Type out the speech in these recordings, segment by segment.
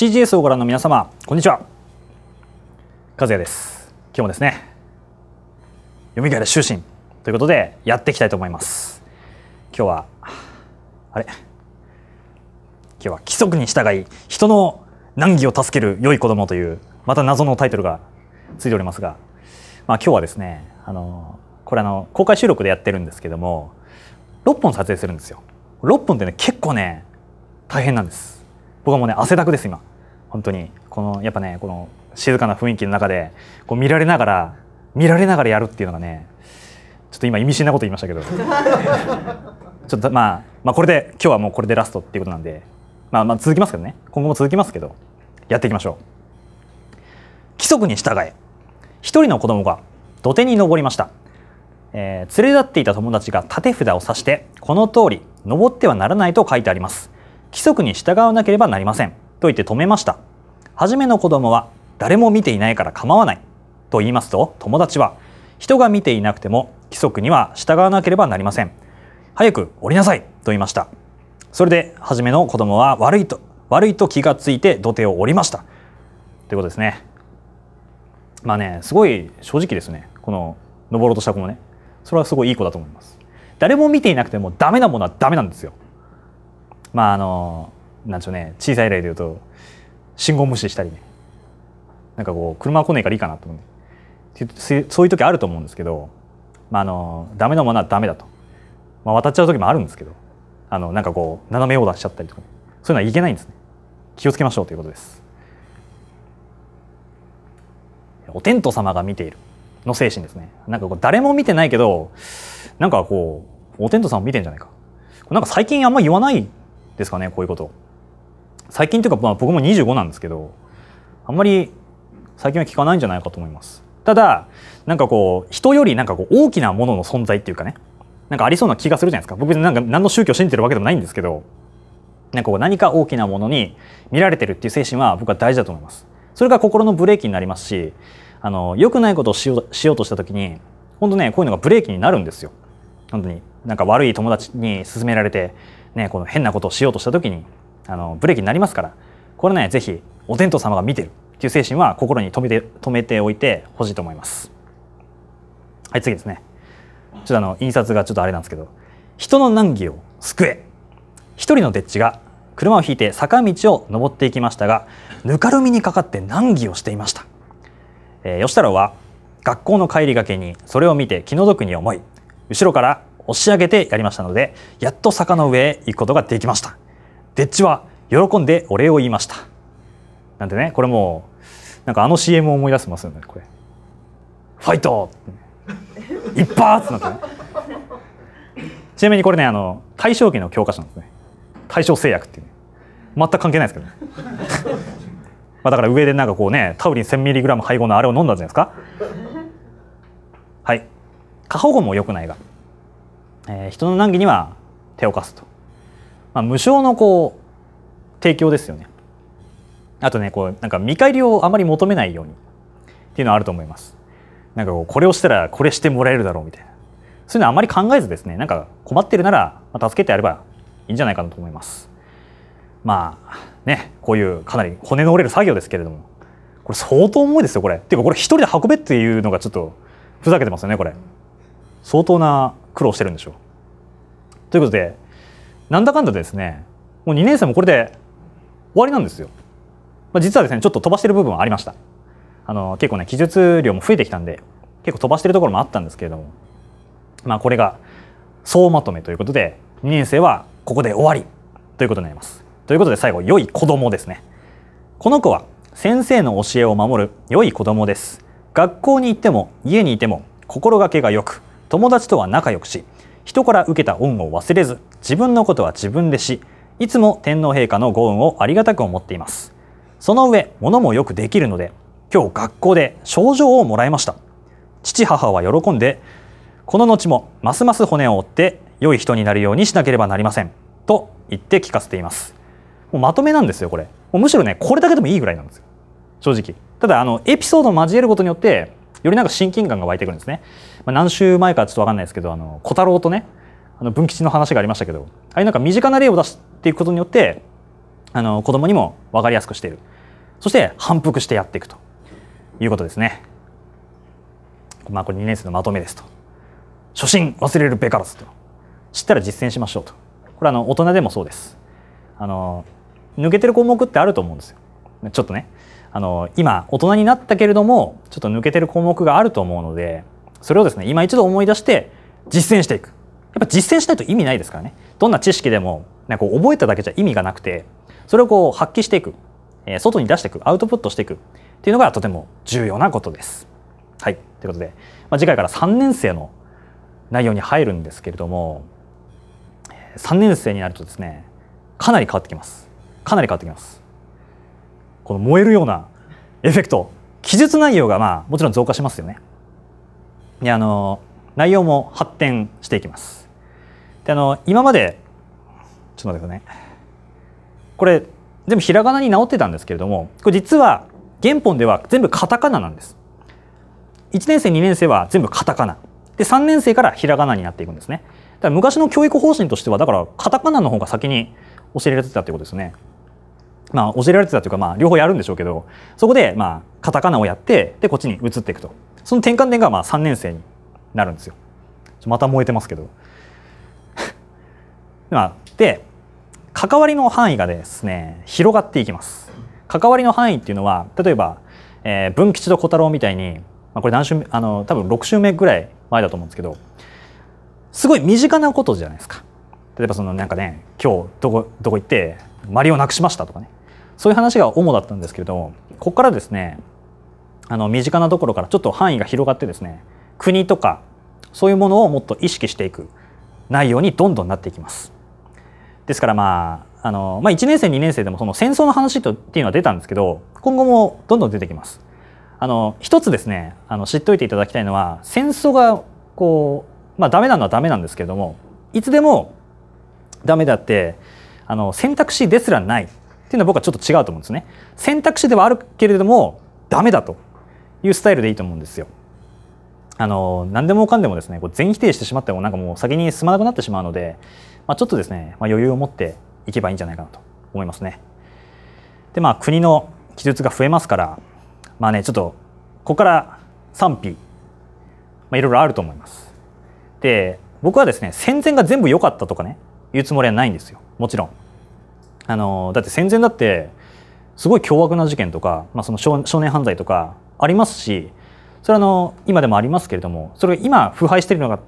CGS をご覧の皆様こんにちは和也です今日もですね読み返える終身ということでやっていきたいと思います今日はあれ今日は規則に従い人の難儀を助ける良い子供というまた謎のタイトルがついておりますがまあ今日はですねあのこれあの公開収録でやってるんですけども6本撮影するんですよ6本ってね結構ね大変なんです僕はもうね汗だくです今本当にこのやっぱねこの静かな雰囲気の中でこう見られながら見られながらやるっていうのがねちょっと今意味深なこと言いましたけど ちょっとまあ、まあ、これで今日はもうこれでラストっていうことなんで、まあ、まあ続きますけどね今後も続きますけどやっていきましょう規則に従え一人の子供が土手に登りました、えー、連れ立っていた友達が立て札を指してこの通り登ってはならないと書いてあります規則に従わなければなりませんと言って止めました初めの子供は誰も見ていないから構わないと言いますと友達は人が見ていなくても規則には従わなければなりません早く降りなさいと言いましたそれで初めの子供は悪いと悪いと気がついて土手を降りましたということですねまあねすごい正直ですねこの登ろうとした子もねそれはすごいいい子だと思います誰も見ていなくてもダメなものはダメなんですよまああのなんでしょうね小さい例で言うと信号無視したりねなんかこう車来ねえからいいかなと思ってそういう時あると思うんですけど、まあ、あのダメなものはダメだと、まあ、渡っちゃう時もあるんですけどあのなんかこう斜め横断しちゃったりとか、ね、そういうのはいけないんですね気をつけましょうということですお天道様が見ているの精神ですねなんかこう誰も見てないけどなんかこうお天道を見てんじゃないかなんか最近あんま言わないですかねこういうこと最近というか、まあ、僕も25なんですけどあんまり最近は聞かないんじゃないかと思いますただなんかこう人よりなんかこう大きなものの存在っていうかねなんかありそうな気がするじゃないですか僕別になんか何の宗教を信じてるわけでもないんですけどなんかこう何か大きなものに見られてるっていう精神は僕は大事だと思いますそれが心のブレーキになりますしあの良くないことをしようしようとした時に本当ねこういうのがブレーキになるんですよ本当になんか悪い友達に勧められてね、この変なことをしようとした時にあのブレーキになりますからこれねぜひお天道様が見てるっていう精神は心に留めて留めておいてほしいと思います。はい次ですねちょっとあの印刷がちょっとあれなんですけど「人の難儀を救え」一人のデッチが車を引いて坂道を登っていきましたがぬかるみにかかって難儀をしていました、えー、吉太郎は学校の帰りがけにそれを見て気の毒に思い後ろから押し上げてやりましたので、やっと坂の上へ行くことができました。でっちは喜んでお礼を言いました。なんでね、これもう、なんかあの CM を思い出せますよね、これ。ファイト一発なてね。ちなみにこれね、あの、大正期の教科書なんですね。大正製薬っていう、ね、全く関係ないですけどね。まあだから上でなんかこうね、タウリン 1000mg 配合のあれを飲んだんじゃないですか。はい。過保護も良くないが。えー、人の難儀には手を貸すと、まあ、無償のこう提供ですよねあとねこうなんか見返りをあまり求めないようにっていうのはあると思いますなんかこうこれをしたらこれしてもらえるだろうみたいなそういうのあまり考えずですねなんか困ってるなら助けてやればいいんじゃないかなと思いますまあねこういうかなり骨の折れる作業ですけれどもこれ相当重いですよこれっていうかこれ一人で運べっていうのがちょっとふざけてますよねこれ相当な苦労してるんでしょう。ということでなんだかんだですねもう2年生もこれで終わりなんですよ。まあ、実はですねちょっと飛ばしてる部分はありました。あの結構ね記述量も増えてきたんで結構飛ばしてるところもあったんですけれども、まあ、これが総まとめということで2年生はここで終わりということになります。ということで最後良い子供ですね。この子は先生の教えを守る良い子供です。学校に行っても家にいても心がけがよく友達とは仲良くし人から受けた恩を忘れず自分のことは自分でしいつも天皇陛下のご恩をありがたく思っていますその上物もよくできるので今日学校で賞状をもらいました父母は喜んでこの後もますます骨を折って良い人になるようにしなければなりませんと言って聞かせていますもうまとめなんですよこれもうむしろねこれだけでもいいぐらいなんですよ正直ただあのエピソードを交えることによってよりなんか親近感が湧いてくるんですねまあ、何週前かちょっと分かんないですけどあの小太郎とねあの文吉の話がありましたけどああいうなんか身近な例を出していくことによってあの子供にも分かりやすくしているそして反復してやっていくということですね。まあ、これ2年生のまとめですと。初心忘れるべからずと。知ったら実践しましょうと。これあの大人でもそうです。あの抜けてる項目ってあると思うんですよ。ちょっとね。あの今大人になったけれどもちょっと抜けてる項目があると思うのでそれをですね今一度思い出して実践していくやっぱ実践しないと意味ないですからねどんな知識でもなんか覚えただけじゃ意味がなくてそれをこう発揮していく、え外に出していくアウトプットしていくっていうのがとても重要なことです。はいということで、まあ、次回から3年生の内容に入るんですけれども3年生になるとですねかなり変わってきますかなり変わってきますこの燃えるようなエフェクト記述内容がまあもちろん増加しますよねであの内容も発展していきます。であの今までちょっと待ってくださいねこれ全部ひらがなに直ってたんですけれどもこれ実は原本では全部カタカナなんです。1年生2年生は全部カタカナで3年生からひらがなになっていくんですね。だから昔の教育方針としてはだからカタカナの方が先に教えられてたことですね。まあ、教えられてたというか、まあ、両方やるんでしょうけどそこで、まあ、カタカナをやってでこっちに移っていくとその転換点がまあ3年生になるんですよ。また燃えてますけど。で関わりの範囲がですね広がっていきます。関わりの範囲っていうのは例えば、えー、文吉と小太郎みたいに、まあ、これ何週目あの多分6週目ぐらい前だと思うんですけどすごい身近なことじゃないですか。例えばそのなんかね今日どこどこ行ってマリをなくしましたとかねそういう話が主だったんですけれどもここからですねあの身近なところからちょっと範囲が広がってですね国とかそういうものをもっと意識していく内容にどんどんなっていきます。ですからまああの、まあ、1年生2年生でもその戦争の話とっていうのは出たんですけど今後もどんどん出てきます。あの一つですねあの知っておいていただきたいのは戦争がこう、まあ、ダメなのはダメなんですけれどもいつでもダメだってあの選択肢ですらないっていうのは僕はちょっと違うと思うんですね。選択肢ではあるけれどもダメだというスタイルでいいと思うんですよ。あの何でもかんでもですねこう全否定してしまってもなんかもう先に進まなくなってしまうので、まあ、ちょっとですね、まあ、余裕を持っていけばいいんじゃないかなと思いますね。でまあ国の記述が増えますからまあねちょっとここから賛否、まあ、いろいろあると思います。で僕はですね戦前が全部良かったとかね言うつもりはないんですよもちろん。あのだって戦前だってすごい凶悪な事件とか、まあ、その少年犯罪とかありますしそれはの今でもありますけれどもそれが今腐敗してるのが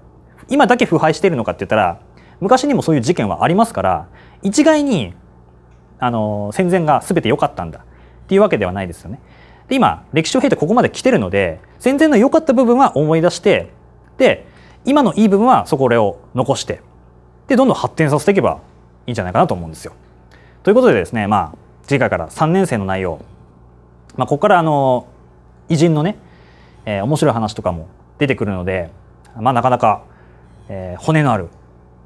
今だけ腐敗しているのかって言ったら昔にもそういう事件はありますから一概にあの戦前が全て良かったんだっていうわけではないですよね。で今歴史を経てここまで来てるので戦前の良かった部分は思い出してで今のいい部分はそこを残してでどんどん発展させていけばいいんじゃないかなと思うんですよ。ということでですねまあ次回から3年生の内容、まあ、ここからあの偉人のね、えー、面白い話とかも出てくるので、まあ、なかなか、えー、骨のある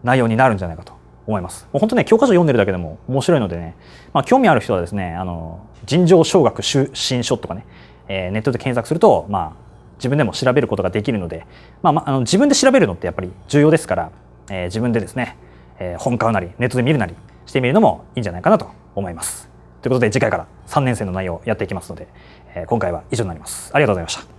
内容になるんじゃないかと思います。もう本当ね、教科書読んでるだけでも面白いのでね、まあ、興味ある人はですね、あの、尋常小学出身書とかね、えー、ネットで検索すると、まあ、自分でも調べることができるので、まあ、まあ、あの自分で調べるのってやっぱり重要ですから、えー、自分でですね、えー、本買うなり、ネットで見るなりしてみるのもいいんじゃないかなと思います。ということで次回から3年生の内容をやっていきますので、え今回は以上になります。ありがとうございました。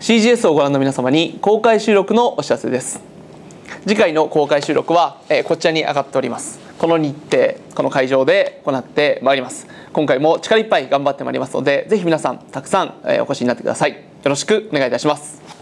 CGS をご覧の皆様に公開収録のお知らせです。次回の公開収録は、えこちらに上がっておりますこの日程この会場で行ってまいります今回も力いっぱい頑張ってまいりますのでぜひ皆さんたくさん、えお越しになってくださいよろしくお願いいたします